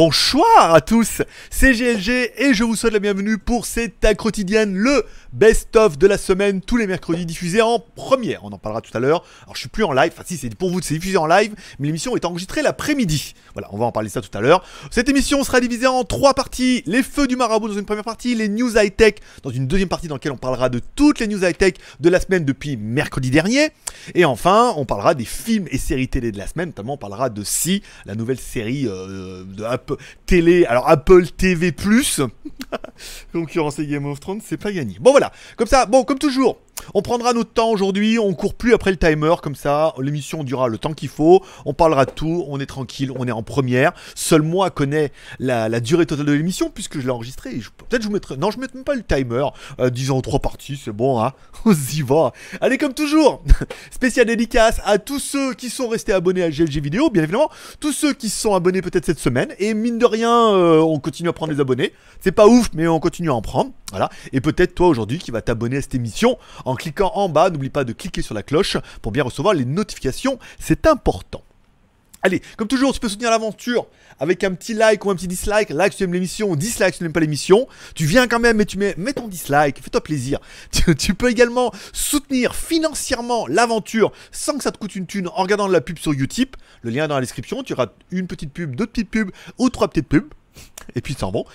Bonsoir à tous, c'est GLG et je vous souhaite la bienvenue pour cette quotidienne, le best-of de la semaine tous les mercredis diffusé en première. On en parlera tout à l'heure. Alors je suis plus en live, enfin si c'est pour vous c'est diffusé en live, mais l'émission est enregistrée l'après-midi. Voilà, on va en parler ça tout à l'heure. Cette émission sera divisée en trois parties. Les feux du marabout dans une première partie, les news high-tech dans une deuxième partie dans laquelle on parlera de toutes les news high-tech de la semaine depuis mercredi dernier. Et enfin, on parlera des films et séries télé de la semaine, notamment on parlera de Si, la nouvelle série euh, de Apple télé, alors Apple TV+, concurrence et Game of Thrones, c'est pas gagné. Bon voilà. Comme ça, bon, comme toujours, on prendra notre temps aujourd'hui, on court plus après le timer, comme ça l'émission durera le temps qu'il faut, on parlera de tout, on est tranquille, on est en première. Seul moi connais la, durée totale de l'émission puisque je l'ai enregistrée. Peut-être je vous mettrai... Non, je ne mets même pas le timer, euh, disons trois parties, c'est bon, hein on s'y va. Allez, comme toujours, spécial dédicace à tous ceux qui sont restés abonnés à GLG Vidéo, bien évidemment, tous ceux qui se sont abonnés peut-être cette semaine, et mine de rien, euh, on continue à prendre des abonnés. C'est pas ouf, mais on continue à en prendre, voilà. Et peut-être toi aujourd'hui qui va t'abonner à cette émission en cliquant en bas, n'oublie pas de cliquer sur la cloche pour bien recevoir les notifications, c'est important. Allez, comme toujours, tu peux soutenir l'aventure avec un petit like ou un petit dislike. Like si tu aimes l'émission, dislike si tu n'aimes pas l'émission. Tu viens quand même et tu mets, ton dislike, fais-toi plaisir. Tu, peux également soutenir financièrement l'aventure sans que ça te coûte une thune en regardant de la pub sur Utip. Le lien est dans la description, tu auras une petite pub, deux petites pubs ou trois petites pubs. Et puis c'est bon.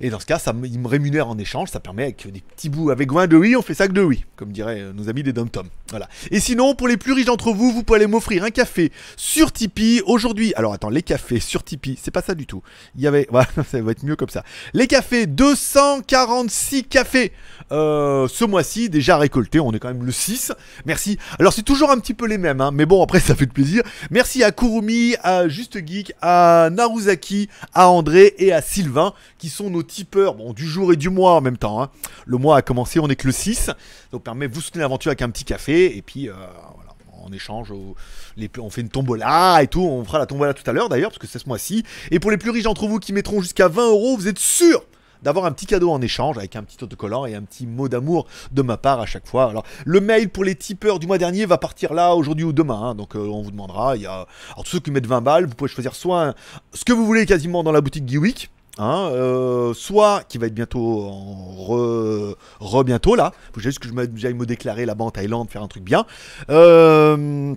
Et dans ce cas, ça, il me rémunère en échange, ça permet avec des petits bouts, avec 20 de oui, on fait ça que de oui, comme diraient euh, nos amis des Dom Tom. Voilà. Et sinon, pour les plus riches d'entre vous, vous pouvez aller m'offrir un café sur Tipeee aujourd'hui. Alors attends, les cafés sur Tipeee, c'est pas ça du tout. Il y avait, voilà, ça va être mieux comme ça. Les cafés, 246 cafés euh, ce mois-ci déjà récoltés, on est quand même le 6. Merci. Alors c'est toujours un petit peu les mêmes, hein, mais bon après ça fait plaisir. Merci à Kurumi, à Juste Geek, à Naruzaki, à André et à Sylvain qui sont nos tipeurs, bon, du jour et du mois en même temps. Hein. Le mois a commencé, on est que le 6. Donc, permet vous soutenir l'aventure avec un petit café. Et puis, euh, voilà, en échange, on fait une tombola et tout. On fera la tombola tout à l'heure d'ailleurs, parce que c'est ce mois-ci. Et pour les plus riches d'entre vous qui mettront jusqu'à 20 euros, vous êtes sûr d'avoir un petit cadeau en échange avec un petit autocollant et un petit mot d'amour de ma part à chaque fois. Alors, le mail pour les tipeurs du mois dernier va partir là aujourd'hui ou demain. Hein. donc, euh, on vous demandera. Il y a... Alors, tous ceux qui mettent 20 balles, vous pouvez choisir soit ce que vous voulez quasiment dans la boutique Geek Hein, euh, soit qui va être bientôt en re, bientôt là. Faut juste que je j'aille me déclarer là-bas en Thaïlande, faire un truc bien. Euh,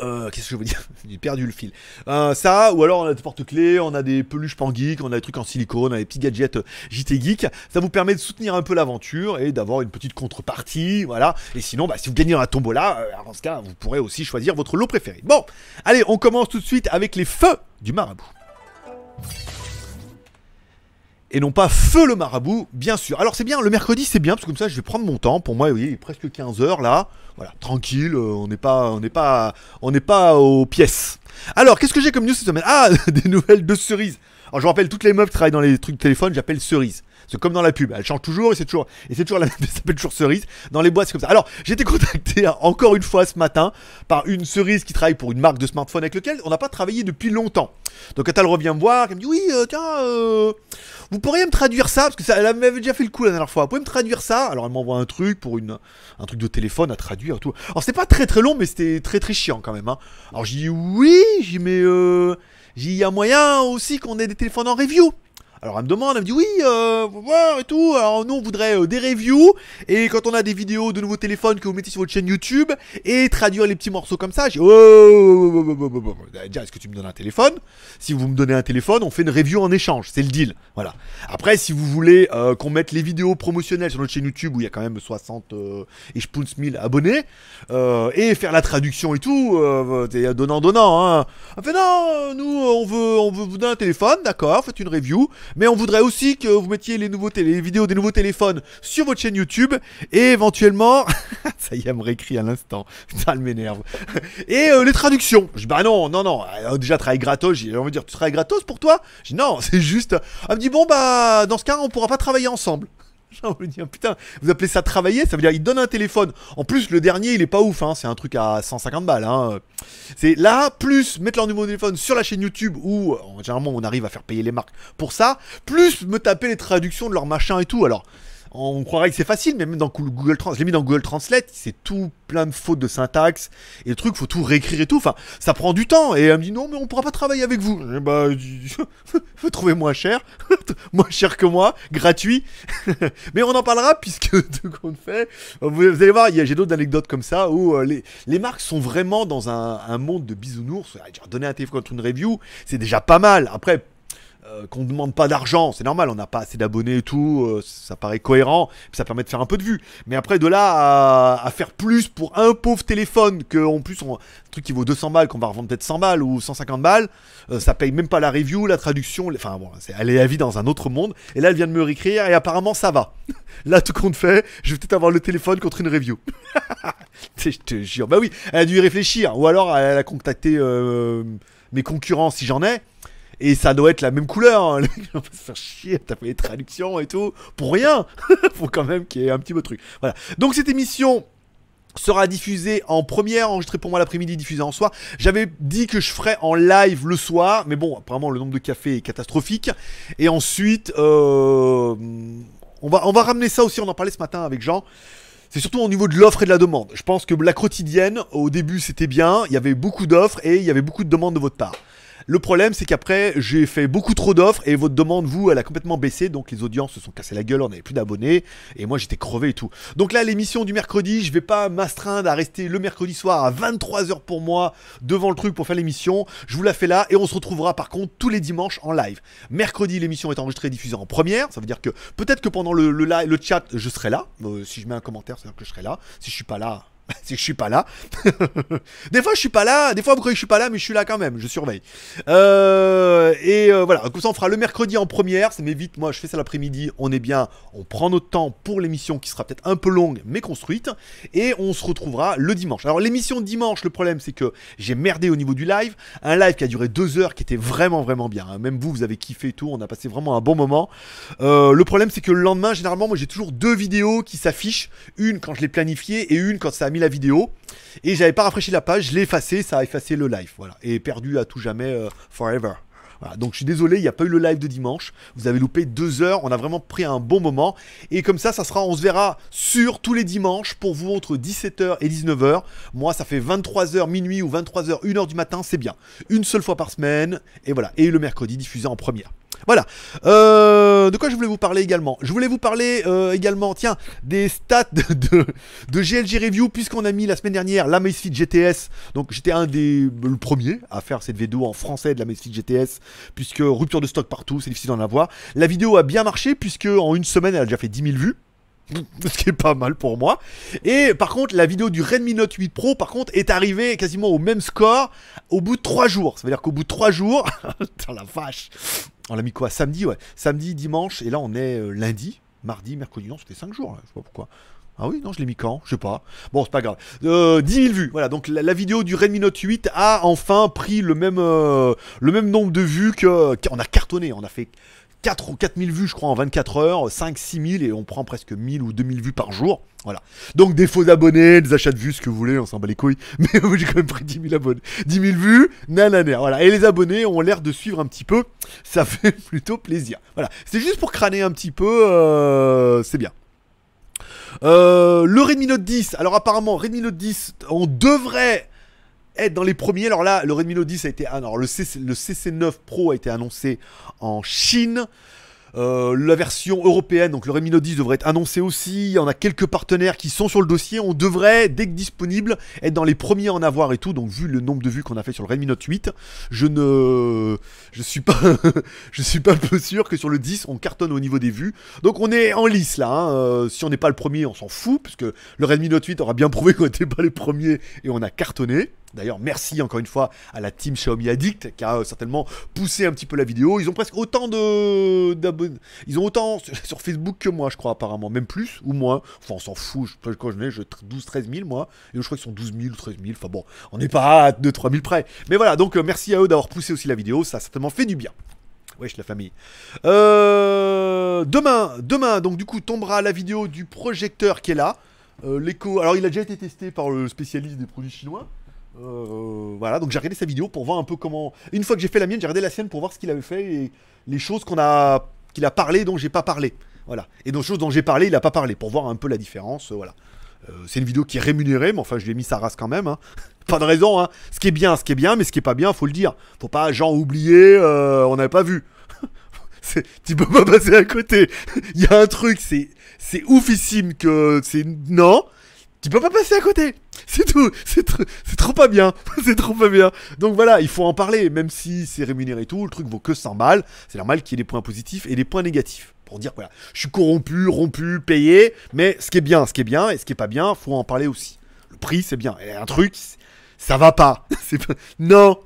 euh, qu'est-ce que je veux dire J'ai perdu le fil. ça, ou alors on a des porte-clés, on a des peluches pangeek, on a des trucs en silicone, on a des petits gadgets JT Geek. Ça vous permet de soutenir un peu l'aventure et d'avoir une petite contrepartie, voilà. Et sinon, bah, si vous gagnez dans la tombola, En ce cas, vous pourrez aussi choisir votre lot préféré. Bon, allez, on commence tout de suite avec les feux du marabout et non pas feu le marabout, bien sûr. Alors c'est bien, le mercredi c'est bien, parce que comme ça je vais prendre mon temps. Pour moi, vous il est presque 15h là. Voilà, tranquille, euh, on n'est pas, on n'est pas, on n'est pas aux pièces. Alors, qu'est-ce que j'ai comme news cette semaine Ah, des nouvelles de cerises. Alors je vous rappelle, toutes les meufs qui travaillent dans les trucs de téléphone, j'appelle cerise. C'est comme dans la pub, elle change toujours et c'est toujours, et c'est toujours la même, Elle s'appelle toujours cerise. Dans les boîtes, c'est comme ça. Alors, j'ai été contacté hein, encore une fois ce matin par une cerise qui travaille pour une marque de smartphone avec laquelle on n'a pas travaillé depuis longtemps. Donc, quand elle revient me voir, elle me dit Oui, euh, tiens, euh, vous pourriez me traduire ça Parce que ça, m'avait déjà fait le coup la dernière fois. Vous pouvez me traduire ça Alors, elle m'envoie un truc pour une, un truc de téléphone à traduire et tout. Alors, c'était pas très très long, mais c'était très très chiant quand même. Hein. Alors, j'ai dit Oui, j'ai mais euh, j'ai y a moyen aussi qu'on ait des téléphones en review. Alors elle me demande, elle me dit oui, euh, voir et tout. Alors nous on voudrait euh, des reviews et quand on a des vidéos de nouveaux téléphones que vous mettez sur votre chaîne YouTube et traduire les petits morceaux comme ça. Je dis... oh, est-ce que tu me donnes un téléphone Si vous me donnez un téléphone, on fait une review en échange, c'est le deal. Voilà. Après si vous voulez euh, qu'on mette les vidéos promotionnelles sur notre chaîne YouTube où il y a quand même 60 euh, et je 1000 abonnés et faire la traduction et tout, euh, donnant donnant. Hein. non, nous on veut on veut vous donner un téléphone, d'accord, faites une review. Mais on voudrait aussi que vous mettiez les, nouveaux les vidéos des nouveaux téléphones sur votre chaîne YouTube. Et éventuellement... ça y est, elle me réécrit à l'instant. Ça m'énerve. et euh, les traductions. Je, bah non, non, non. Euh, déjà, travail gratos. J'ai envie de dire, tu travailles gratos pour toi non, c'est juste... Elle me dit, bon, bah, dans ce cas, on pourra pas travailler ensemble. putain, vous appelez ça travailler Ça veut dire, il donne un téléphone. En plus, le dernier, il est pas ouf, hein, c'est un truc à 150 balles. Hein. C'est là, plus mettre leur numéro de téléphone sur la chaîne YouTube, où euh, généralement on arrive à faire payer les marques pour ça, plus me taper les traductions de leur machin et tout. Alors, on croirait que c'est facile, mais même dans Google Translate, je l'ai mis dans Google Translate, c'est tout plein de fautes de syntaxe, et le truc, faut tout réécrire et tout, enfin, ça prend du temps, et elle me dit, non, mais on pourra pas travailler avec vous. Et eh bah, ben, vous trouvez moins cher, moins cher que moi, gratuit, mais on en parlera, puisque de on fait, vous, allez voir, j'ai d'autres anecdotes comme ça, où euh, les, les, marques sont vraiment dans un, monde de bisounours, donner donner un téléphone une review, c'est déjà pas mal, après, euh, qu'on ne demande pas d'argent, c'est normal, on n'a pas assez d'abonnés et tout, euh, ça paraît cohérent, ça permet de faire un peu de vues. Mais après, de là à, faire plus pour un pauvre téléphone, que en plus, un truc qui vaut 200 balles, qu'on va revendre peut-être 100 balles ou 150 balles, Ça euh, ça paye même pas la review, la traduction, enfin bon, elle est à vie dans un autre monde. Et là, elle vient de me réécrire et apparemment, ça va. là, tout compte fait, je vais peut-être avoir le téléphone contre une review. je te jure, bah oui, elle a dû y réfléchir, ou alors elle a contacté mes concurrents si j'en ai. Et ça doit être la même couleur. On hein. va se faire chier, les traductions et tout. Pour rien. Faut quand même qu'il y ait un petit peu truc. Voilà. Donc cette émission sera diffusée en première, enregistrée pour moi l'après-midi, diffusée en soir. J'avais dit que je ferais en live le soir, mais bon, apparemment le nombre de cafés est catastrophique. Et ensuite, euh, on, va, on va ramener ça aussi, on en parlait ce matin avec Jean. C'est surtout au niveau de l'offre et de la demande. Je pense que la quotidienne, au début, c'était bien. Il y avait beaucoup d'offres et il y avait beaucoup de demandes de votre part. Le problème, c'est qu'après, j'ai fait beaucoup trop d'offres et votre demande, vous, elle a complètement baissé. Donc les audiences se sont cassées la gueule, on n'avait plus d'abonnés et moi j'étais crevé et tout. Donc là, l'émission du mercredi, je vais pas m'astreindre à rester le mercredi soir à 23h pour moi devant le truc pour faire l'émission. Je vous la fais là et on se retrouvera par contre tous les dimanches en live. Mercredi, l'émission est enregistrée et diffusée en première. Ça veut dire que peut-être que pendant le, chat, je serai là. Euh, si je mets un commentaire, ça veut dire que je serai là. Si je suis pas là, c'est que je suis pas là. des fois, je suis pas là. Des fois, vous croyez que je suis pas là, mais je suis là quand même. Je surveille. Euh, et euh, voilà. Comme ça, on fera le mercredi en première. Mais vite Moi, je fais ça l'après-midi. On est bien. On prend notre temps pour l'émission qui sera peut-être un peu longue, mais construite. Et on se retrouvera le dimanche. Alors, l'émission dimanche, le problème, c'est que j'ai merdé au niveau du live. Un live qui a duré deux heures, qui était vraiment, vraiment bien. Hein. Même vous, vous avez kiffé et tout. On a passé vraiment un bon moment. Euh, le problème, c'est que le lendemain, généralement, moi, j'ai toujours deux vidéos qui s'affichent. Une quand je l'ai planifiée et une quand ça a la vidéo et j'avais pas rafraîchi la page, je l'ai effacé, ça a effacé le live, voilà, et perdu à tout jamais euh, forever. donc je suis désolé, il n'y a pas eu le live de dimanche. Vous avez loupé deux heures, on a vraiment pris un bon moment. Et comme ça, ça sera, on se verra sur tous les dimanches pour vous entre 17h et 19h. Moi, ça fait 23h minuit ou 23h 1h du matin, c'est bien. Une seule fois par semaine, et voilà. Et le mercredi diffusé en première. Voilà. Euh, de quoi je voulais vous parler également Je voulais vous parler euh, également, tiens, des stats de, GLG Review, puisqu'on a mis la semaine dernière la Macefit GTS. Donc j'étais un des euh, premiers à faire cette vidéo en français de la Macefit GTS, puisque rupture de stock partout, c'est difficile d'en avoir. La vidéo a bien marché, puisque en une semaine, elle a déjà fait 10 000 vues ce qui est pas mal pour moi. Et par contre, la vidéo du Redmi Note 8 Pro, par contre, est arrivée quasiment au même score au bout de 3 jours. Ça veut dire qu'au bout de 3 jours, la vache, on l'a mis quoi Samedi, ouais. Samedi, dimanche, et là on est euh, lundi, mardi, mercredi, non, c'était 5 jours, je sais pas pourquoi. Ah oui, non, je l'ai mis quand Je sais pas. Bon, c'est pas grave. Euh, 10 000 vues. Voilà, donc la, vidéo du Redmi Note 8 a enfin pris le même, euh, le même nombre de vues que. On a cartonné, on a fait 4 ou 4000 vues, je crois, en 24 heures, 5 6000 et on prend presque 1000 ou 2000 vues par jour. Voilà. Donc des faux abonnés, des achats de vues, ce que vous voulez, on s'en bat les couilles. Mais j'ai quand même pris 10 000 abonnés. 10 000 vues, nanana. Voilà. Et les abonnés ont l'air de suivre un petit peu. Ça fait plutôt plaisir. Voilà. C'est juste pour crâner un petit peu. Euh, c'est bien. Euh, le Redmi Note 10. Alors apparemment, Redmi Note 10, on devrait être dans les premiers. Alors là, le Redmi Note 10 a été. Ah alors le, CC, 9 Pro a été annoncé en Chine. Euh, la version européenne, donc le Redmi Note 10 devrait être annoncé aussi. Il y en a quelques partenaires qui sont sur le dossier. On devrait, dès que disponible, être dans les premiers à en avoir et tout. Donc vu le nombre de vues qu'on a fait sur le Redmi Note 8, je ne, je suis pas, je suis pas un peu sûr que sur le 10 on cartonne au niveau des vues. Donc on est en lice là. Hein. Euh, si on n'est pas le premier, on s'en fout parce que le Redmi Note 8 aura bien prouvé qu'on n'était pas les premiers et on a cartonné. D'ailleurs, merci encore une fois à la team Xiaomi Addict qui a euh, certainement poussé un petit peu la vidéo. Ils ont presque autant de d'abonnés. Ils ont autant sur Facebook que moi, je crois, apparemment. Même plus ou moins. Enfin, on s'en fout. Je, quand je n'ai, je 12-13 000, moi. Et je crois qu'ils sont 12 000 ou 13 000. Enfin bon, on n'est pas à 2-3 000 près. Mais voilà, donc euh, merci à eux d'avoir poussé aussi la vidéo. Ça a certainement fait du bien. Wesh la famille. Euh, demain, demain, donc du coup, tombera la vidéo du projecteur qui est là. L'écho. Alors, il a déjà été testé par le spécialiste des produits chinois. Euh, voilà, donc j'ai regardé sa vidéo pour voir un peu comment. Une fois que j'ai fait la mienne, j'ai regardé la sienne pour voir ce qu'il avait fait et les choses qu'on a qu'il a parlé dont j'ai pas parlé. Voilà. Et les choses dont j'ai parlé, il a pas parlé pour voir un peu la différence. Euh, voilà. Euh, c'est une vidéo qui est rémunérée, mais enfin je lui ai mis sa race quand même. Hein. pas de raison. Hein. Ce qui est bien, ce qui est bien, mais ce qui est pas bien, faut le dire. Faut pas genre oublier, on n'avait pas vu. tu peux pas passer à côté. Il y a un truc, c'est c'est oufissime que c'est non tu peux pas passer à côté. C'est tout. C'est trop pas bien. c'est trop pas bien. Donc voilà, il faut en parler. Même si c'est rémunéré et tout, le truc vaut que 100 balles. C'est normal qu'il y ait des points positifs et des points négatifs. Pour dire, voilà, je suis corrompu, rompu, payé. Mais ce qui est bien, ce qui est bien et ce qui est pas bien, faut en parler aussi. Le prix, c'est bien. Et un truc, ça va pas. C'est Non,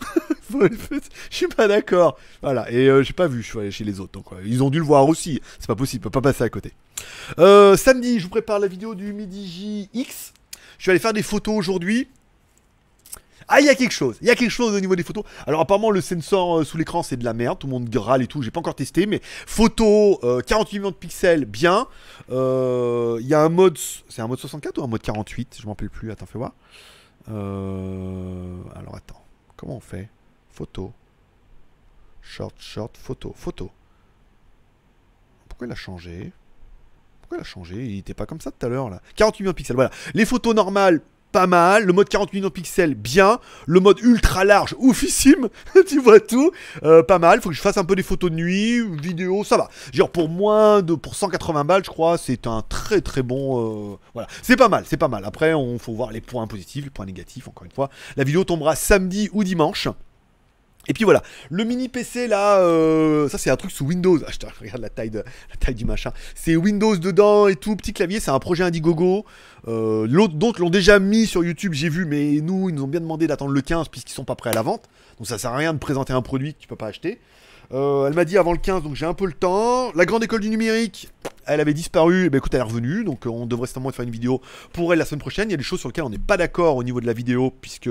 je suis pas d'accord. Voilà, et je euh, j'ai pas vu, je suis allé chez les autres. Donc, euh, ils ont dû le voir aussi. C'est pas possible, on peut pas passer à côté. Euh, samedi, je vous prépare la vidéo du Midi JX. Je suis allé faire des photos aujourd'hui. Ah, il y a quelque chose, il y a quelque chose au niveau des photos. Alors, apparemment, le sensor sous l'écran, c'est de la merde. Tout le monde râle et tout. J'ai pas encore testé, mais photo 48 millions de pixels, bien. Il y a un mode. C'est un mode 64 ou un mode 48 Je m'en rappelle plus. Attends, fais voir. Euh, alors attends, comment on fait Photo. Short, short, photo, photo. Pourquoi il a changé Pourquoi il a changé Il n'était pas comme ça tout à l'heure là. 48 millions de pixels, voilà. Les photos normales, pas mal. Le mode 40 millions de pixels, bien. Le mode ultra large, oufissime. tu vois tout, euh, pas mal. Faut que je fasse un peu des photos de nuit, vidéo, ça va. Genre pour moins de pour 180 balles, je crois, c'est un très très bon. Euh, voilà, c'est pas mal, c'est pas mal. Après, on faut voir les points positifs, les points négatifs. Encore une fois, la vidéo tombera samedi ou dimanche. Et puis voilà, le mini PC là, euh, ça c'est un truc sous Windows. Ah, regarde la taille, de, la taille du machin. C'est Windows dedans et tout, petit clavier, c'est un projet Indiegogo. Euh, l'autre, donc, l'ont déjà mis sur YouTube, j'ai vu, mais nous, ils nous ont bien demandé d'attendre le 15 puisqu'ils sont pas prêts à la vente. Donc ça sert à rien de présenter un produit que tu peux pas acheter. Euh, elle m'a dit avant le 15, donc j'ai un peu le temps. La grande école du numérique, elle avait disparu, mais eh ben, écoute, elle est revenue, donc on devrait certainement faire une vidéo pour elle la semaine prochaine. Il y a des choses sur lesquelles on n'est pas d'accord au niveau de la vidéo puisque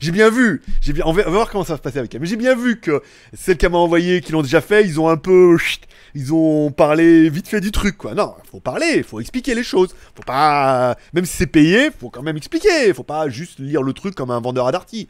j'ai bien vu. J'ai bien. On va, voir comment ça va se passer avec elle. Mais j'ai bien vu que celles qu'elle m'a envoyé, qui l'ont déjà fait, ils ont un peu, ils ont parlé vite fait du truc, quoi. Non, faut parler, faut expliquer les choses. Faut pas, même si c'est payé, faut quand même expliquer. Faut pas juste lire le truc comme un vendeur à Darty.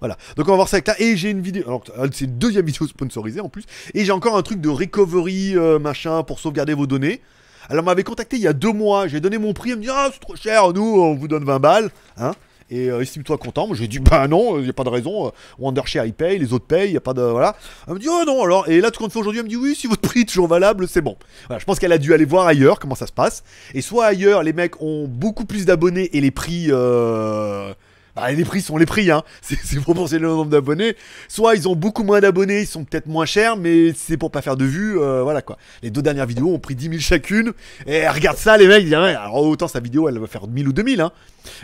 Voilà. Donc on va voir ça avec là. Et j'ai une vidéo. Alors c'est une deuxième vidéo sponsorisée en plus. Et j'ai encore un truc de recovery euh, machin pour sauvegarder vos données. Alors, m'avait contacté il y a deux mois, j'ai donné mon prix, elle me dit Ah, c'est trop cher, nous, on vous donne 20 balles. Hein et euh, estime-toi content. Moi, j'ai dit, bah non, il pas de raison. Euh, Wondershare, il paye, les autres payent, il a pas de. Voilà. Elle me dit, oh non, alors. Et là, tout compte fait aujourd'hui, elle me dit, oui, si votre prix est toujours valable, c'est bon. Voilà, je pense qu'elle a dû aller voir ailleurs comment ça se passe. Et soit ailleurs, les mecs ont beaucoup plus d'abonnés et les prix. Euh bah, les prix sont les prix, hein. C'est pour au le nombre d'abonnés. Soit ils ont beaucoup moins d'abonnés, ils sont peut-être moins chers, mais c'est pour pas faire de vues, euh, voilà quoi. Les deux dernières vidéos ont pris 10 000 chacune. Et regarde ça, les mecs, alors autant sa vidéo, elle va faire 1000 ou 2000, hein.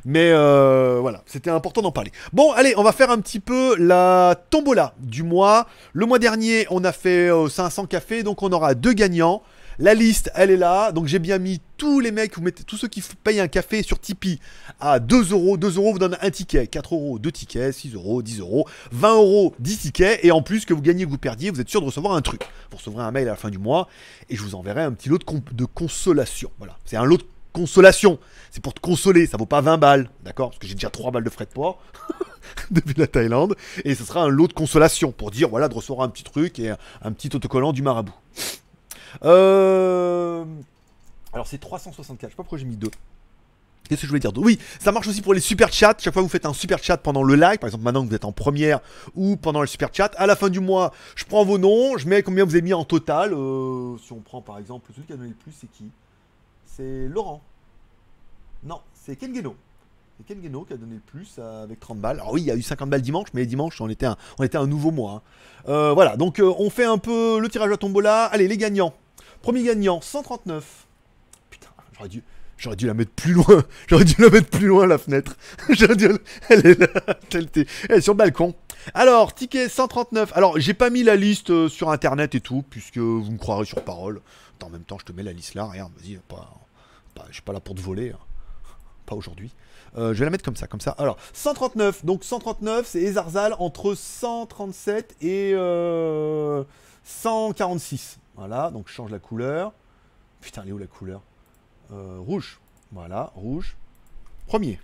Mais euh, voilà, c'était important d'en parler. Bon, allez, on va faire un petit peu la tombola du mois. Le mois dernier, on a fait 500 euh, cafés, donc on aura deux gagnants. La liste, elle est là. Donc j'ai bien mis tous les mecs, vous mettez tous ceux qui payent un café sur Tipeee à 2 euros. 2 euros vous donne un ticket. 4 euros, 2 tickets. 6 euros, 10 euros. 20 euros, 10 tickets. Et en plus, que vous gagnez que vous perdiez, vous êtes sûr de recevoir un truc. Vous recevrez un mail à la fin du mois et je vous enverrai un petit lot de, de consolation. Voilà. C'est un lot de consolation. C'est pour te consoler, ça vaut pas 20 balles, d'accord Parce que j'ai déjà 3 balles de frais de port depuis la Thaïlande. Et ce sera un lot de consolation pour dire, voilà, de recevoir un petit truc et un petit autocollant du marabout. Euh, alors c'est 364, je sais pas pourquoi j'ai mis 2. Qu'est-ce que je voulais dire Oui, ça marche aussi pour les super chats. Chaque fois que vous faites un super chat pendant le live, par exemple maintenant que vous êtes en première ou pendant le super chat, à la fin du mois, je prends vos noms, je mets combien vous avez mis en total. Euh, si on prend par exemple celui qui a donné le plus, c'est qui C'est Laurent. Non, c'est Kengeno. C'est Kengeno qui a donné le plus avec 30 balles. Alors oui, il y a eu 50 balles dimanche, mais dimanche, on était un, on était un nouveau mois. Hein. Euh, voilà, donc on fait un peu le tirage à tombola. Allez, les gagnants. Premier gagnant, 139. Putain, j'aurais dû... J'aurais dû la mettre plus loin. J'aurais dû la mettre plus loin, la fenêtre. Elle est là. Elle est sur le balcon. Alors, ticket 139. Alors, j'ai pas mis la liste euh, sur internet et tout, puisque vous me croirez sur parole. en même temps, je te mets la liste là. Regarde, vas-y, pas... pas... je suis pas là pour te voler. Hein. Pas aujourd'hui. Euh, je vais la mettre comme ça, comme ça. Alors, 139. Donc, 139, c'est Ezarzal entre 137 et 146. Euh, voilà, donc je change la couleur. Putain, elle est où la couleur euh, Rouge. Voilà, rouge. Premier.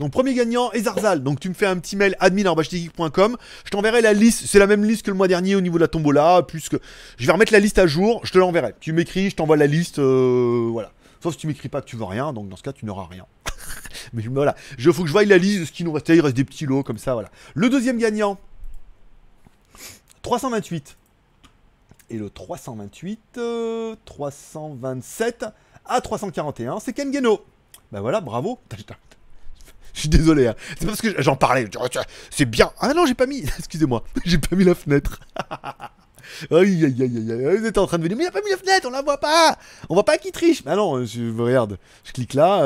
Donc premier gagnant est Donc tu me fais un petit mail admin.com. Je t'enverrai la liste. C'est la même liste que le mois dernier au niveau de la tombola, puisque je vais remettre la liste à jour. Je te l'enverrai. Tu m'écris, je t'envoie la liste. Euh, voilà. Sauf si tu m'écris pas tu vois rien, donc dans ce cas tu n'auras rien. Mais voilà, je faut que je voie la liste ce qui nous Il reste des petits lots comme ça, voilà. Le deuxième gagnant, 328 le 328, 327 euh, à 341, c'est Ken Geno. Ben voilà, bravo. Je suis désolé, hein. c'est parce que j'en parlais. Oh, c'est bien. Ah non, j'ai pas mis. Excusez-moi, j'ai pas mis la fenêtre. Aïe, aïe, aïe, aïe, vous êtes en train de venir, mais il a pas mis la fenêtre, on la voit pas On voit pas qui triche Ah non, je regarde, je clique là,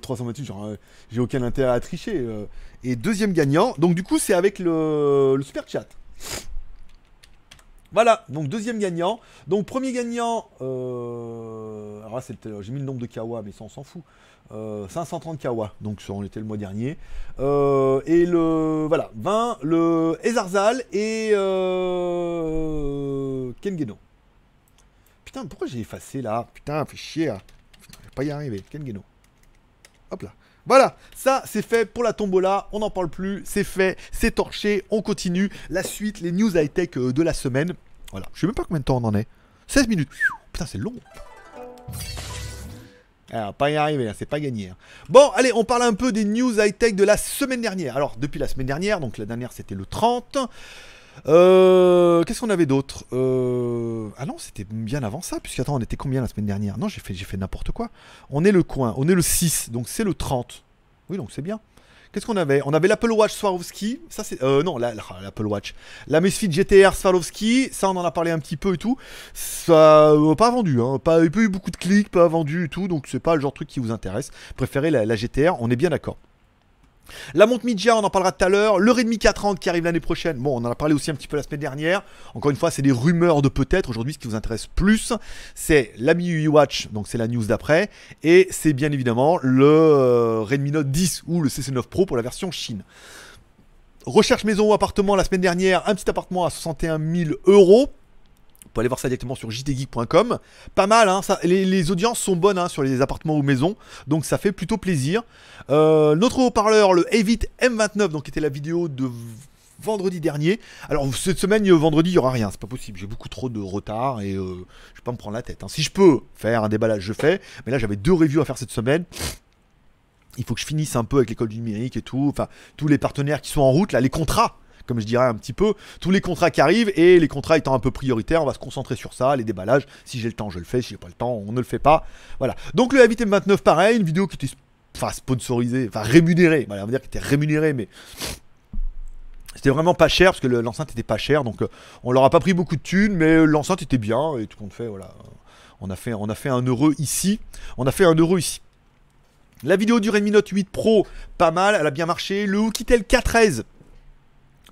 328, euh, genre, euh, j'ai aucun intérêt à tricher. Et deuxième gagnant, donc du coup, c'est avec le super chat. Voilà, donc deuxième gagnant. Donc premier gagnant, euh, alors là j'ai mis le nombre de kawa, mais ça on s'en fout. 530 euh, kawa, donc ça on était le mois dernier. Euh, et le, voilà, 20, le Ezarzal et Kengeno. Putain, pourquoi j'ai effacé là Putain, fait chier je hein. vais pas y arriver, Kengeno. Hop là. Voilà, ça c'est fait pour la tombola, on n'en parle plus, c'est fait, c'est torché, on continue. La suite, les news high-tech euh, de la semaine. Voilà, je sais même pas combien de temps on en est. 16 minutes. Putain, c'est long. Alors, ah, pas y arriver, c'est pas gagné. Hein. Bon, allez, on parle un peu des news high-tech de la semaine dernière. Alors, depuis la semaine dernière, donc la dernière c'était le 30. Euh, qu'est-ce qu'on avait d'autre euh... Ah non, c'était bien avant ça, puisque attends, on était combien la semaine dernière Non, j'ai fait, fait n'importe quoi. On est le coin, on est le 6, donc c'est le 30. Oui, donc c'est bien. Qu'est-ce qu'on avait On avait l'Apple Watch Swarovski, ça c'est... Euh, non, l'Apple Watch. La Misfit GTR Swarovski, ça on en a parlé un petit peu et tout. Ça, euh, pas vendu, hein. Pas, pas eu beaucoup de clics, pas vendu et tout, donc c'est pas le genre de truc qui vous intéresse. Préférez la GTR, on est bien d'accord. La montre Midja, on en parlera tout à l'heure. Le Redmi 40 qui arrive l'année prochaine. Bon, on en a parlé aussi un petit peu la semaine dernière. Encore une fois, c'est des rumeurs de peut-être. Aujourd'hui, ce qui vous intéresse plus, c'est la Mi Watch, donc c'est la news d'après. Et c'est bien évidemment le euh, Redmi Note 10 ou le CC9 Pro pour la version Chine. Recherche maison ou appartement la semaine dernière, un petit appartement à 61 000 euros pouvez aller voir ça directement sur jtgeek.com. Pas mal, hein, les, audiences sont bonnes hein, sur les appartements ou maisons, donc ça fait plutôt plaisir. Euh, notre haut-parleur, le Avit M29, donc qui était la vidéo de vendredi dernier. Alors cette semaine, euh, vendredi, il n'y aura rien, c'est pas possible. J'ai beaucoup trop de retard et euh, je vais pas me prendre la tête. Hein. Si je peux faire un déballage, je fais. Mais là, j'avais deux reviews à faire cette semaine. Il faut que je finisse un peu avec l'école du numérique et tout. Enfin, tous les partenaires qui sont en route, là, les contrats. Comme je dirais un petit peu, tous les contrats qui arrivent et les contrats étant un peu prioritaires, on va se concentrer sur ça, les déballages. Si j'ai le temps, je le fais. Si j'ai pas le temps, on ne le fait pas. Voilà. Donc le m 29, pareil, une vidéo qui était enfin sponsorisé, enfin rémunéré, on va dire qu'il était rémunéré, mais c'était vraiment pas cher parce que l'enceinte était pas chère, donc euh, on leur a pas pris beaucoup de thunes, mais euh, l'enceinte était bien et tout compte fait, voilà. On a fait, on a fait un heureux ici, on a fait un heureux ici. La vidéo du Redmi Note 8 Pro, pas mal, elle a bien marché. Le Oukitel K13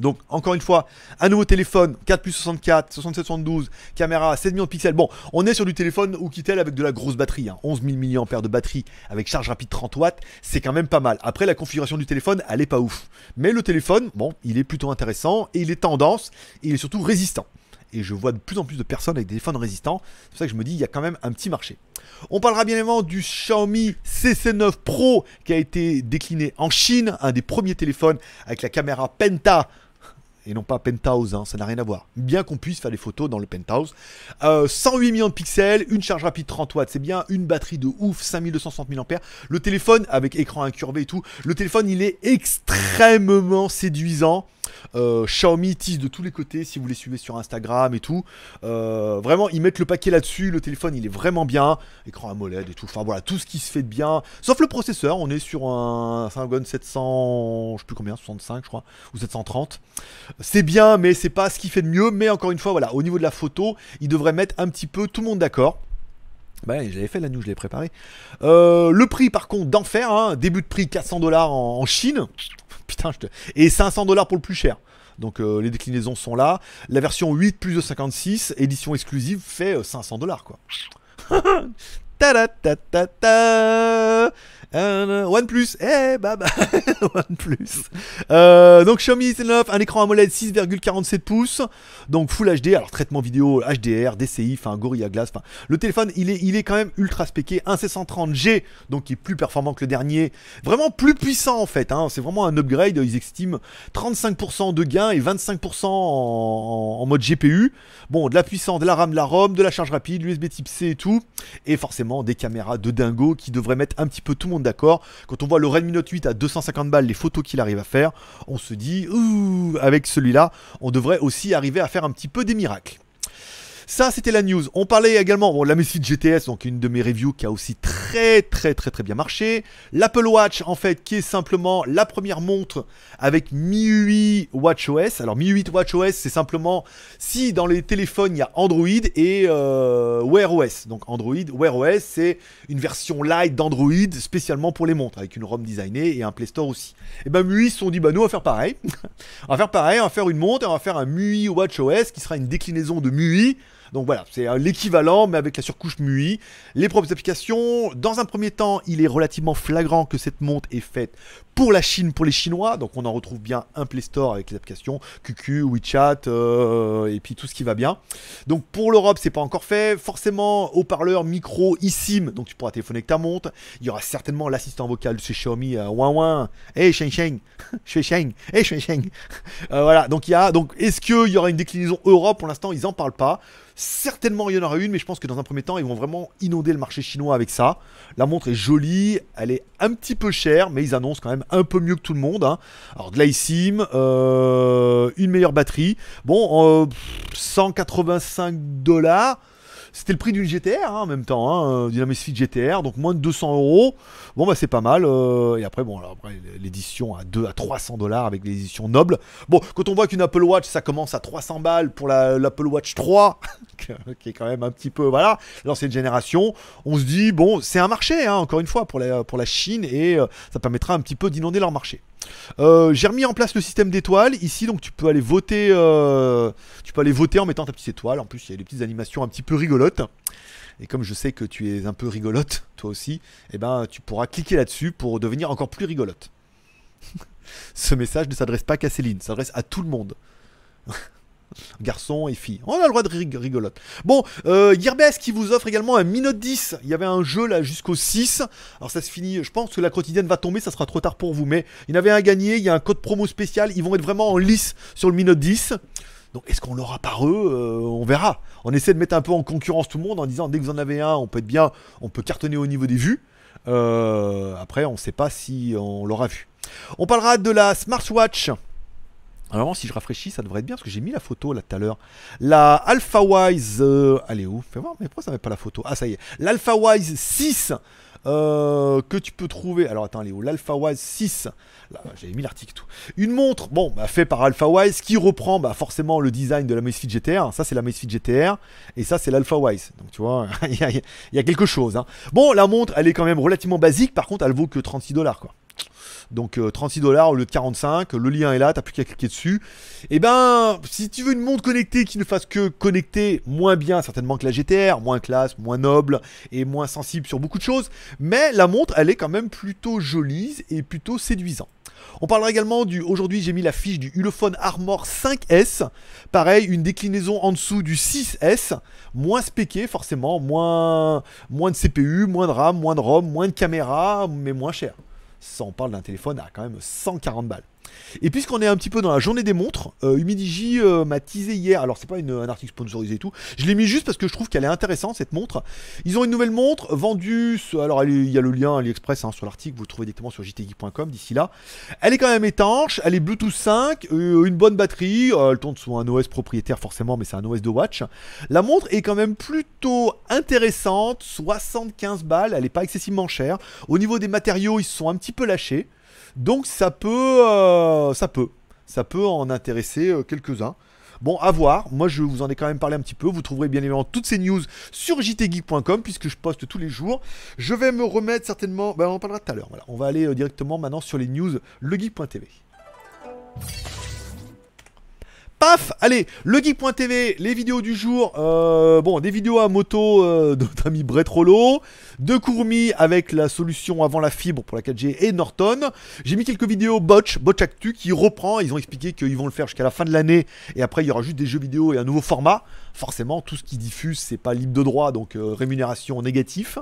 donc encore une fois, un nouveau téléphone, 4 plus 64, 67 72, caméra 7 millions de pixels. Bon, on est sur du téléphone ou avec de la grosse batterie, 11 000 mAh de batterie avec charge rapide 30 watts, c'est quand même pas mal. Après la configuration du téléphone, elle est pas ouf. Mais le téléphone, bon, il est plutôt intéressant et il est tendance et il est surtout résistant et je vois de plus en plus de personnes avec des téléphones résistants. C'est pour ça que je me dis, il y a quand même un petit marché. On parlera bien évidemment du Xiaomi CC9 Pro qui a été décliné en Chine, un des premiers téléphones avec la caméra Penta et non pas penthouse, hein, ça n'a rien à voir. Bien qu'on puisse faire des photos dans le penthouse. 108 euh, millions de pixels, une charge rapide 30 watts, c'est bien, une batterie de ouf, 5260 mAh. Le téléphone, avec écran incurvé et tout, le téléphone il est extrêmement séduisant. Euh, Xiaomi tease de tous les côtés si vous les suivez sur Instagram et tout. Euh, vraiment, ils mettent le paquet là-dessus. Le téléphone, il est vraiment bien. Écran AMOLED et tout. Enfin voilà, tout ce qui se fait de bien. Sauf le processeur. On est sur un Snapdragon 700, je sais plus combien, 65 je crois, ou 730. C'est bien, mais c'est pas ce qui fait de mieux. Mais encore une fois, voilà, au niveau de la photo, ils devraient mettre un petit peu tout le monde d'accord. Ben, j'avais ben, fait la news, je l'ai préparé. Euh, le prix, par contre, d'enfer. Hein. début de prix 400 dollars en, Chine. Putain, je te... Et 500 dollars pour le plus cher. Donc euh, les déclinaisons sont là. La version 8 plus de 56, édition exclusive, fait 500 euh, dollars quoi. ta, -da -ta, -ta, -ta One euh, OnePlus, eh hey, bah OnePlus. Euh, donc Xiaomi 9, un écran AMOLED 6,47 pouces, donc Full HD, alors traitement vidéo HDR, DCI, enfin Gorilla Glass, le téléphone il est, il est quand même ultra spéqué, 1630G, donc il est plus performant que le dernier, vraiment plus puissant en fait, hein. c'est vraiment un upgrade, ils estiment 35% de gain et 25% en, mode GPU, bon de la puissance, de la RAM, de la ROM, de la charge rapide, USB type C et tout, et forcément des caméras de dingo qui devraient mettre un petit peu tout le monde d'accord. Quand on voit le Redmi Note 8 à 250 balles, les photos qu'il arrive à faire, on se dit, ouh, avec celui-là, on devrait aussi arriver à faire un petit peu des miracles. Ça, c'était la news. On parlait également bon, la Messi GTS, donc une de mes reviews qui a aussi très très très très bien marché. L'Apple Watch, en fait, qui est simplement la première montre avec MIUI WatchOS. Alors MIUI WatchOS, c'est simplement si dans les téléphones il y a Android et euh, Wear OS. Donc Android, Wear OS, c'est une version light d'Android spécialement pour les montres, avec une ROM designée et un Play Store aussi. Et ben MIUI se sont dit, bah nous on va faire pareil. on va faire pareil, on va faire une montre, et on va faire un MIUI WatchOS qui sera une déclinaison de MIUI donc voilà, c'est euh, l'équivalent, mais avec la surcouche MUI. Les propres applications, dans un premier temps, il est relativement flagrant que cette montre est faite pour la Chine, pour les Chinois. Donc on en retrouve bien un Play Store avec les applications QQ, WeChat, euh, et puis tout ce qui va bien. Donc pour l'Europe, c'est pas encore fait. Forcément, haut-parleur, micro, eSIM, donc tu pourras téléphoner avec ta montre. Il y aura certainement l'assistant vocal chez Xiaomi, euh, Wan hey Sheng Sheng, Sheng Sheng, hey Sheng Sheng. Euh, voilà, donc il y a, donc est-ce qu'il y aura une déclinaison Europe Pour l'instant, ils en parlent pas. Certainement, il y en aura une, mais je pense que dans un premier temps, ils vont vraiment inonder le marché chinois avec ça. La montre est jolie, elle est un petit peu chère, mais ils annoncent quand même un peu mieux que tout le monde. Hein. Alors, de l'iSIM, euh, une meilleure batterie. Bon, 185 euh, dollars. C'était le prix d'une GTR hein, en même temps, hein, euh, d'une GTR, donc moins de 200 euros. Bon, bah c'est pas mal. Euh, et après, bon, l'édition à 2 à 300 dollars avec l'édition noble. Bon, quand on voit qu'une Apple Watch, ça commence à 300 balles pour l'Apple Watch 3, qui est quand même un petit peu, voilà, l'ancienne génération, on se dit, bon, c'est un marché, hein, encore une fois, pour la, pour la Chine, et euh, ça permettra un petit peu d'inonder leur marché. Euh, j'ai remis en place le système d'étoiles ici, donc tu peux aller voter. Euh, tu peux aller voter en mettant ta petite étoile. En plus, il y a des petites animations un petit peu rigolotes. Et comme je sais que tu es un peu rigolote, toi aussi, eh ben tu pourras cliquer là-dessus pour devenir encore plus rigolote. Ce message ne s'adresse pas qu'à Céline, s'adresse à tout le monde. garçon et fille On a le droit de rigolote. Bon, euh, Gearbest qui vous offre également un Minute 10. Il y avait un jeu là jusqu'au 6. Alors ça se finit, je pense que la quotidienne va tomber, ça sera trop tard pour vous. Mais il y en avait un gagné, il y a un code promo spécial, ils vont être vraiment en lice sur le Minute 10. Donc est-ce qu'on l'aura par eux euh, On verra. On essaie de mettre un peu en concurrence tout le monde en disant dès que vous en avez un, on peut être bien, on peut cartonner au niveau des vues. Euh, après, on ne sait pas si on l'aura vu. On parlera de la smartwatch. Ah, si je rafraîchis, ça devrait être bien parce que j'ai mis la photo là tout à l'heure. La AlphaWise, euh, allez où Fais voir, mais pourquoi ça ne met pas la photo Ah ça y est, l'AlphaWise 6 euh, que tu peux trouver. Alors attends, elle est où L'AlphaWise 6. J'avais mis l'article tout. Une montre, bon, bah, faite par AlphaWise qui reprend bah, forcément le design de la Fit GTR. Ça c'est la Fit GTR et ça c'est l'AlphaWise. Donc tu vois, il y, a quelque chose. Hein. Bon, la montre, elle est quand même relativement basique. Par contre, elle vaut que 36 dollars quoi. Donc 36 euh, dollars au lieu de 45, le lien est là, t'as plus qu'à cliquer dessus. Et eh ben, si tu veux une montre connectée qui ne fasse que connecter moins bien certainement que la GTR, moins classe, moins noble et moins sensible sur beaucoup de choses, mais la montre elle est quand même plutôt jolie et plutôt séduisante. On parlera également du. Aujourd'hui, j'ai mis la fiche du Ulefone Armor 5S. Pareil, une déclinaison en dessous du 6S. Moins spéqué, forcément. Moins, moins de CPU, moins de RAM, moins de ROM, moins de caméra, mais moins cher. Ça, on parle d'un téléphone à quand même 140 balles. Et puisqu'on est un petit peu dans la journée des montres, euh, Humidigi euh, m'a teasé hier, alors c'est pas un article sponsorisé et tout, je l'ai mis juste parce que je trouve qu'elle est intéressante cette montre. Ils ont une nouvelle montre vendue, alors il y a le lien AliExpress hein, sur l'article, vous le trouvez directement sur jtgeek.com d'ici là. Elle est quand même étanche, elle est Bluetooth 5, euh, une bonne batterie, euh, elle tourne sur un OS propriétaire forcément, mais c'est un OS de watch. La montre est quand même plutôt intéressante, 75 balles, elle est pas excessivement chère. Au niveau des matériaux, ils se sont un petit peu lâchés. Donc ça peut, euh, ça peut, ça peut en intéresser euh, quelques-uns. Bon, à voir. Moi, je vous en ai quand même parlé un petit peu. Vous trouverez bien évidemment toutes ces news sur jtgeek.com puisque je poste tous les jours. Je vais me remettre certainement. Ben, on en parlera tout à l'heure. Voilà. On va aller euh, directement maintenant sur les news legeek.tv. Paf Allez, legeek.tv, les vidéos du jour. bon, des vidéos à moto de notre ami Brett Rollo de Courmi avec la solution avant la fibre pour la 4G et Norton. J'ai mis quelques vidéos Botch, Botch Actu qui reprend. Ils ont expliqué qu'ils vont le faire jusqu'à la fin de l'année et après il y aura juste des jeux vidéo et un nouveau format. Forcément, tout ce qui diffuse c'est pas libre de droit, donc euh, rémunération négative.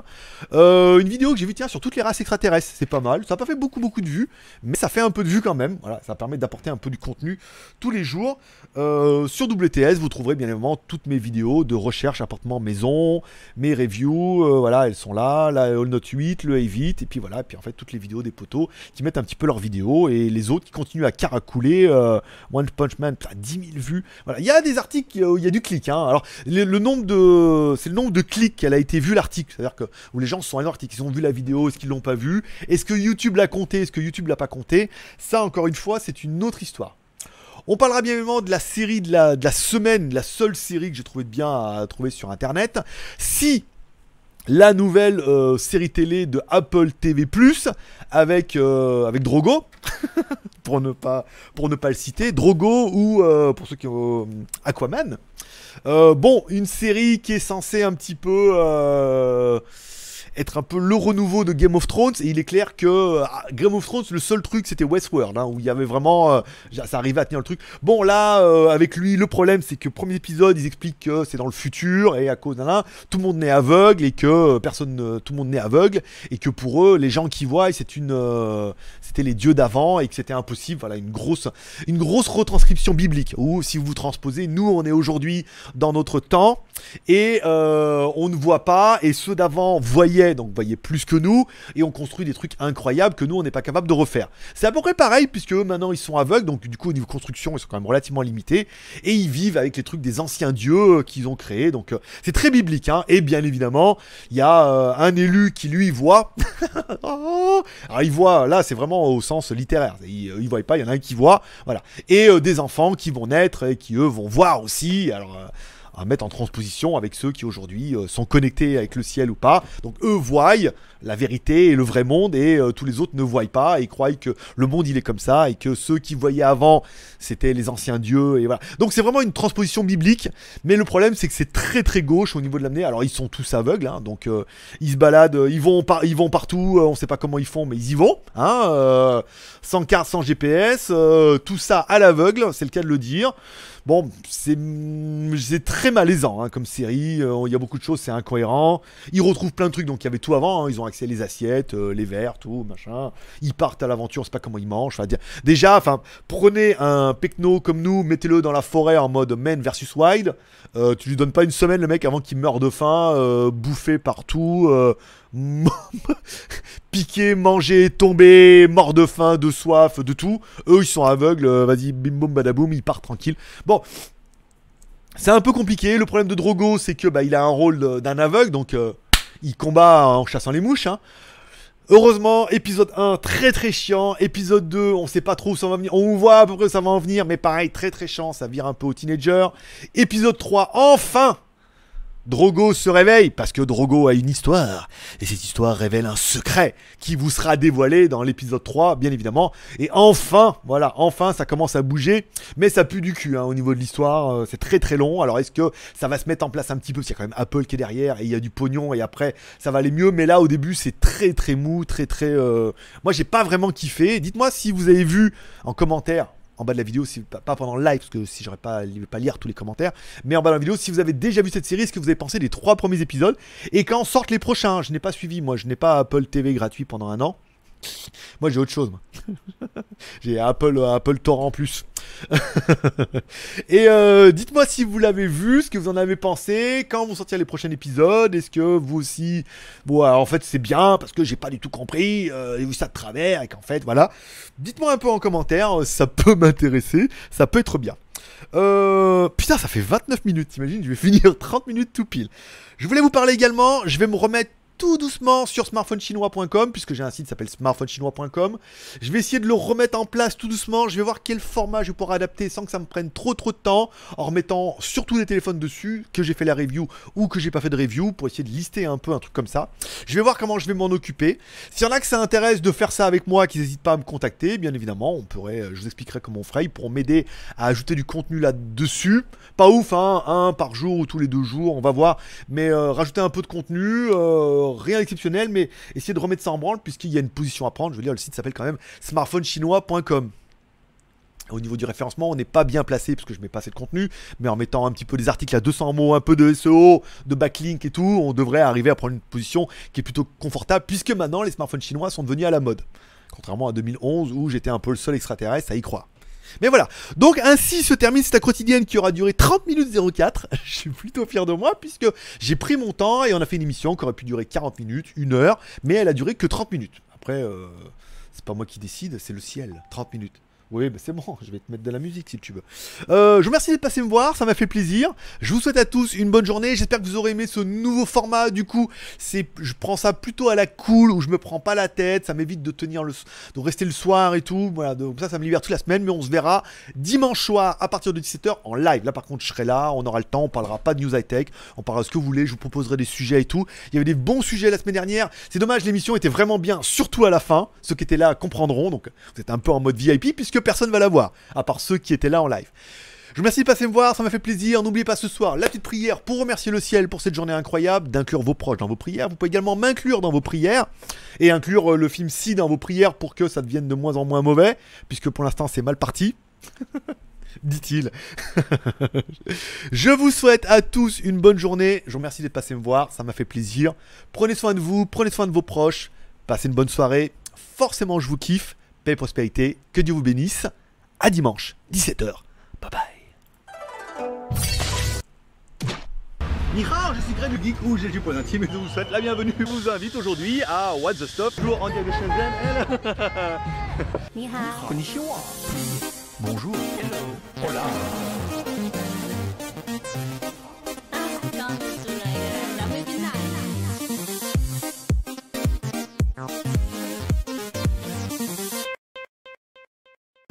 Euh, une vidéo que j'ai vue tiens sur toutes les races extraterrestres, c'est pas mal. Ça n'a pas fait beaucoup beaucoup de vues, mais ça fait un peu de vues quand même. Voilà, ça permet d'apporter un peu du contenu tous les jours. Euh, sur WTS, vous trouverez bien évidemment toutes mes vidéos de recherche appartement maison, mes reviews. voilà, elles sont là la All Note 8, le A8, et puis voilà, et puis en fait toutes les vidéos des poteaux qui mettent un petit peu leurs vidéos et les autres qui continuent à caracouler. Euh, One Punch Man, 10 000 vues. Voilà, il y a des articles, euh, il y a du clic. Hein. Alors le, nombre de, c'est le nombre de clics qu'elle a été vue l'article, c'est-à-dire que où les gens sont allés l'article, ils ont vu la vidéo, est-ce qu'ils l'ont pas vu, est-ce que YouTube l'a compté, est-ce que YouTube l'a pas compté. Ça encore une fois, c'est une autre histoire. On parlera bien évidemment de la série de la, de la semaine, la seule série que j'ai trouvé de bien à trouver sur internet. Si la nouvelle euh, série télé de Apple TV avec, euh, avec Drogo, pour, ne pas, pour ne pas le citer, Drogo ou euh, pour ceux qui ont Aquaman. bon, une série qui est censée un petit peu être un peu le renouveau de Game of Thrones. Et il est clair que euh, Game of Thrones, le seul truc, c'était Westworld, hein, où il y avait vraiment. Euh, ça arrivait à tenir le truc. Bon, là, euh, avec lui, le problème, c'est que premier épisode, ils expliquent que c'est dans le futur, et à cause d'un, tout le monde n'est aveugle, et que personne. tout le monde n'est aveugle, et que pour eux, les gens qui voient, c'est une. c'était les dieux d'avant, et que c'était impossible. Voilà, une grosse, une grosse retranscription biblique, où si vous vous transposez, nous, on est aujourd'hui dans notre temps, et on ne voit pas, et ceux d'avant voyaient donc donc voyez, plus que nous, et on construit des trucs incroyables que nous, on n'est pas capable de refaire. C'est à peu près pareil, puisque eux, maintenant, ils sont aveugles, donc du coup, au niveau construction, ils sont quand même relativement limités, et ils vivent avec les trucs des anciens dieux euh, qu'ils ont créés, donc euh, c'est très biblique, hein, et bien évidemment, il y a euh, un élu qui, lui, voit... Oh. Alors, il voit, là, c'est vraiment au sens littéraire, il, ne voit pas, il y en a un qui voit, voilà. Et des enfants qui vont naître, et qui, eux, vont voir aussi, alors à mettre en transposition avec ceux qui aujourd'hui euh, sont connectés avec le ciel ou pas. Donc eux voient la vérité et le vrai monde et euh, tous les autres ne voient pas et croient que le monde il est comme ça et que ceux qui voyaient avant c'était les anciens dieux et voilà. Donc c'est vraiment une transposition biblique, mais le problème c'est que c'est très très gauche au niveau de l'amener. Alors ils sont tous aveugles, hein, donc euh, ils se baladent, ils vont ils vont partout, on sait pas comment ils font, mais ils y vont, hein, sans carte, sans GPS, tout ça à l'aveugle, c'est le cas de le dire. Bon, c'est très très malaisant hein, comme série. Euh, il y a beaucoup de choses, c'est incohérent. Ils retrouvent plein de trucs, donc il y avait tout avant. Hein, ils ont accès les assiettes, euh, les verres, tout, machin. Ils partent à l'aventure, c'est pas comment ils mangent. dire déjà, enfin, prenez un pecno comme nous, mettez-le dans la forêt en mode man versus wild. Euh, tu lui donnes pas une semaine, le mec, avant qu'il meure de faim, bouffé partout. piqué, manger tombé, mort de faim, de soif, de tout. Eux, ils sont aveugles, vas-y, bim boum badaboum, ils partent tranquille. Bon, c'est un peu compliqué. Le problème de Drogo, c'est que bah, il a un rôle d'un aveugle, donc euh, il combat en chassant les mouches. Hein. Heureusement, épisode 1, très très chiant. Épisode 2, on sait pas trop où ça va venir. On voit à peu près où ça va en venir, mais pareil, très très chiant. Ça vire un peu au teenager. Épisode 3, enfin Drogo se réveille parce que Drogo a une histoire. Et cette histoire révèle un secret qui vous sera dévoilé dans l'épisode 3, bien évidemment. Et enfin, voilà, enfin ça commence à bouger. Mais ça pue du cul hein, au niveau de l'histoire. Euh, c'est très très long. Alors est-ce que ça va se mettre en place un petit peu Parce qu'il y a quand même Apple qui est derrière et il y a du pognon et après ça va aller mieux. Mais là au début c'est très très mou, très très... Euh, moi j'ai pas vraiment kiffé. Dites-moi si vous avez vu en commentaire en bas de la vidéo, si, pas pendant le live, parce que si j'aurais pas, je vais pas lire tous les commentaires, mais en bas de la vidéo, si vous avez déjà vu cette série, ce que vous avez pensé des trois premiers épisodes, et quand sortent les prochains. Je n'ai pas suivi, moi, je n'ai pas Apple TV gratuit pendant un an. Moi, j'ai autre chose. j'ai Apple, euh, Apple Torrent en plus. et euh, dites-moi si vous l'avez vu, ce que vous en avez pensé, quand vous sortir les prochains épisodes, est-ce que vous aussi... Bon, en fait, c'est bien parce que j'ai pas du tout compris, et euh, j'ai vu ça de travers, et qu'en fait, voilà. Dites-moi un peu en commentaire, ça peut m'intéresser, ça peut être bien. putain, ça fait 29 minutes, t'imagines, je vais finir 30 minutes tout pile. Je voulais vous parler également, je vais me remettre tout doucement sur smartphonechinois.com, puisque j'ai un site qui s'appelle smartphonechinois.com. Je vais essayer de le remettre en place tout doucement. Je vais voir quel format je vais adapter sans que ça me prenne trop trop de temps, en remettant surtout les téléphones dessus, que j'ai fait la review ou que j'ai pas fait de review, pour essayer de lister un peu un truc comme ça. Je vais voir comment je vais m'en occuper. S'il y en a que ça intéresse de faire ça avec moi, qu'ils n'hésitent pas à me contacter, bien évidemment, on pourrait, euh, je vous expliquerai comment on ferait, pour m'aider à ajouter du contenu là-dessus. Pas ouf, hein, un par jour ou tous les deux jours, on va voir. Mais euh, rajouter un peu de contenu. Euh, euh, rien d'exceptionnel, mais essayer de remettre ça en branle puisqu'il y a une position à prendre. Je veux dire, le site s'appelle quand même smartphonechinois.com. Au niveau du référencement, on n'est pas bien placé puisque que je mets pas assez de contenu, mais en mettant un petit peu des articles à 200 mots, un peu de SEO, de backlink et tout, on devrait arriver à prendre une position qui est plutôt confortable puisque maintenant les smartphones chinois sont devenus à la mode. Contrairement à 2011 où j'étais un peu le seul extraterrestre à y croire. Mais voilà. Donc ainsi se termine cette quotidienne qui aura duré 30 minutes 04. Je suis plutôt fier de moi puisque j'ai pris mon temps et on a fait une émission qui aurait pu durer 40 minutes, une heure, mais elle a duré que 30 minutes. Après, euh, c'est pas moi qui décide, c'est le ciel. 30 minutes. Oui, bah, c'est bon, je vais te mettre de la musique si tu veux. Euh, je vous remercie de passer me voir, ça m'a fait plaisir. Je vous souhaite à tous une bonne journée. J'espère que vous aurez aimé ce nouveau format. Du coup, c'est, je prends ça plutôt à la cool où je me prends pas la tête. Ça m'évite de tenir le, de rester le soir et tout. Voilà, donc ça, ça me libère toute la semaine. Mais on se verra dimanche soir à partir de 17h en live. Là, par contre, je serai là. On aura le temps. On parlera pas de news high tech. On parlera de ce que vous voulez. Je vous proposerai des sujets et tout. Il y avait des bons sujets la semaine dernière. C'est dommage, l'émission était vraiment bien, surtout à la fin. Ceux qui étaient là comprendront. Donc, vous êtes un peu en mode VIP puisque personne va la voir, à part ceux qui étaient là en live. Je vous remercie de passer me voir, ça m'a fait plaisir. N'oubliez pas ce soir la petite prière pour remercier le ciel pour cette journée incroyable, d'inclure vos proches dans vos prières. Vous pouvez également m'inclure dans vos prières et inclure euh, le film Si dans vos prières pour que ça devienne de moins en moins mauvais, puisque pour l'instant c'est mal parti. dit-il. je vous souhaite à tous une bonne journée. Je vous remercie de passer me voir, ça m'a fait plaisir. Prenez soin de vous, prenez soin de vos proches, passez une bonne soirée. Forcément, je vous kiffe paix et prospérité, que Dieu vous bénisse. À dimanche, 17h. Bye bye. Mira, je suis Greg du Geek ou j'ai du point intime et je vous souhaite la bienvenue. Je vous invite aujourd'hui à What the Stop. Bonjour en direct de Shenzhen. Hello. Bonjour. Hello. Hola.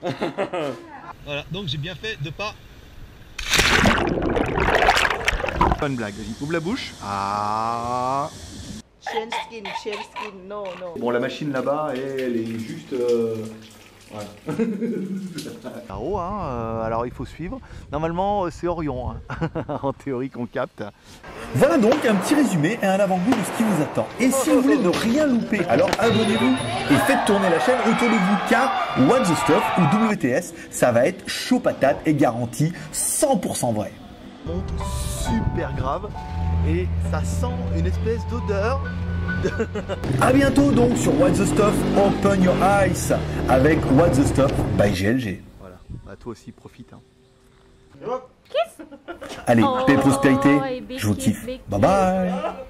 voilà, donc j'ai bien fait de pas. Fun blague, vas-y, ouvre la bouche. Ah. Skin, skin, non, non. Bon, la machine là-bas, elle est juste. Euh, Ouais. Hein, euh, alors il faut suivre. Normalement, euh, c'est Orion, hein, en théorie qu'on capte. Voilà donc un petit résumé et un avant-goût de ce qui vous attend. Et si vous voulez ne rien louper, alors abonnez-vous et faites tourner la chaîne autour de vous car What's the Stuff ou WTS, ça va être chaud patate et garanti 100% vrai. Super grave et ça sent une espèce d'odeur a bientôt donc sur What's the Stuff Open Your Eyes avec What's the Stuff by GLG. Voilà, à bah, toi aussi profite. Hein. Allez, oh, paix et prospérité, je vous kiffe. bye bye